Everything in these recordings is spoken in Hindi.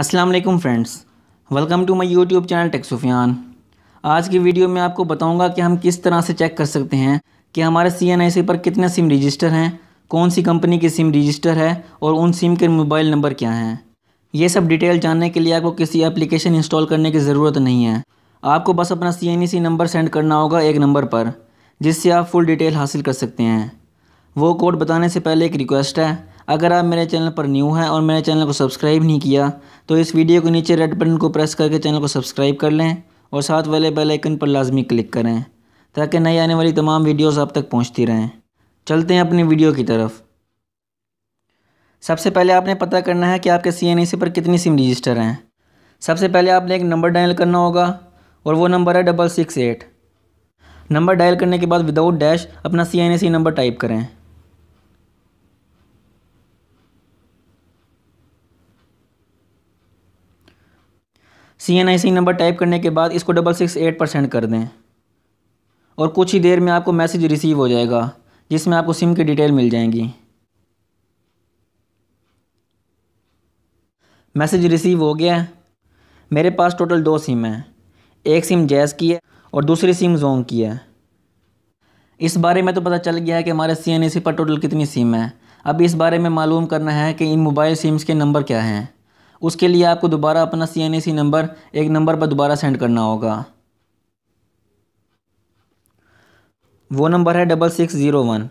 Aslam friends welcome to my YouTube channel टेक्सोफियान आज की वीडियो में आपको बताऊंगा कि हम किस तरह से चेक कर सकते हैं कि हमारे सी एन पर कितने सिम रजिस्टर हैं कौन सी कंपनी की सिम रजिस्टर है और उन सिम के मोबाइल नंबर क्या हैं ये सब डिटेल जानने के लिए आपको किसी एप्लीकेशन इंस्टॉल करने की ज़रूरत नहीं है आपको बस अपना सी नंबर सेंड करना होगा एक नंबर पर जिससे आप फुल डिटेल हासिल कर सकते हैं वो कोड बताने से पहले एक रिक्वेस्ट है अगर आप मेरे चैनल पर न्यू हैं और मेरे चैनल को सब्सक्राइब नहीं किया तो इस वीडियो के नीचे रेड बटन को प्रेस करके चैनल को सब्सक्राइब कर लें और साथ वाले बेल आइकन पर लाजमी क्लिक करें ताकि नई आने वाली तमाम वीडियोस आप तक पहुंचती रहें चलते हैं अपनी वीडियो की तरफ सबसे पहले आपने पता करना है कि आपके सी एन पर कितनी सिम रजिस्टर हैं सबसे पहले आपने एक नंबर डायल करना होगा और वो नंबर है double six eight number dial करने के बाद विदाउट डैश अपना सी नंबर टाइप करें C N I C number type करने के बाद इसको डबल सिक्स एट पर सेंड कर दें और कुछ ही देर में आपको मैसेज रिसीव हो जाएगा जिसमें आपको सिम की डिटेल मिल जाएंगी मैसेज रिसीव हो गया है मेरे पास टोटल दो सिम हैं एक सिम जैज़ की है और दूसरी सिम जोंग की है इस बारे में तो पता चल गया है कि हमारे सी एन पर टोटल कितनी सिम है अब इस बारे में मालूम करना है कि इन मोबाइल सिम्स के नंबर क्या हैं उसके लिए आपको दोबारा अपना सी नंबर एक नंबर पर दोबारा सेंड करना होगा वो नंबर है डबल सिक्स ज़ीरो वन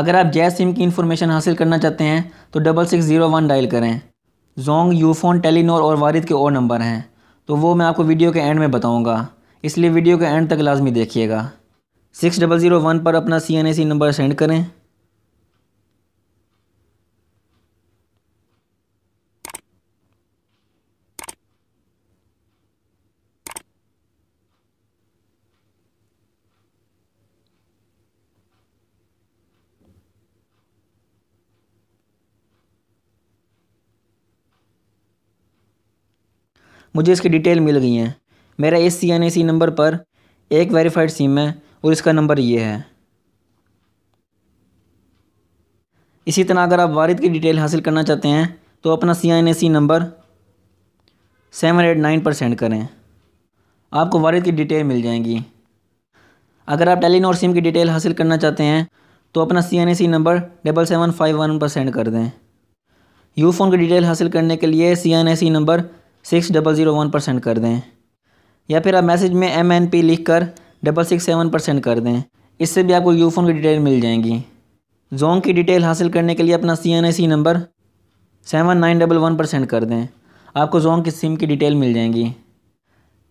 अगर आप जैस सिम की इन्फॉर्मेशन हासिल करना चाहते हैं तो double six zero one dial करें जोंग यूफोन टेलीनोर और वारिद के और नंबर हैं तो वो मैं आपको वीडियो के एंड में बताऊंगा इसलिए वीडियो के एंड तक लाजमी देखिएगा सिक्स डबल ज़ीरो वन पर अपना C N A C number send करें मुझे इसकी डिटेल मिल गई हैं मेरा इस सी एन ए सी नंबर पर एक वेरीफाइड सिम है और इसका नंबर ये है इसी तरह अगर आप वारिद की डिटेल हासिल करना चाहते हैं तो अपना C N A C number seven eight nine पर सेंड करें आपको वारिद की डिटेल मिल जाएंगी अगर आप टेलीनॉर सिम की डिटेल हासिल करना चाहते हैं तो अपना C N A C number double seven five one पर सेंड कर दें यू फ़ोन की डिटेल हासिल करने के लिए C N A C number six double zero one परसेंट कर दें या फिर आप मैसेज में एम एन पी लिख कर डबल सिक्स सेवन परसेंट कर दें इससे भी आपको यूफ़ोन की डिटेल मिल जाएंगी जोंग की डिटेल हासिल करने के लिए अपना C N I C number seven nine double one परसेंट कर दें आपको जोंग की सिम की डिटेल मिल जाएंगी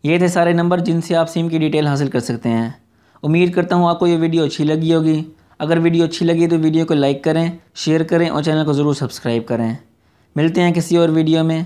ये थे सारे नंबर जिनसे आप सिम की डिटेल हासिल कर सकते हैं उम्मीद करता हूँ आपको ये वीडियो अच्छी लगी होगी अगर वीडियो अच्छी लगी तो वीडियो को लाइक करें शेयर करें और चैनल को ज़रूर सब्सक्राइब करें मिलते हैं किसी और वीडियो में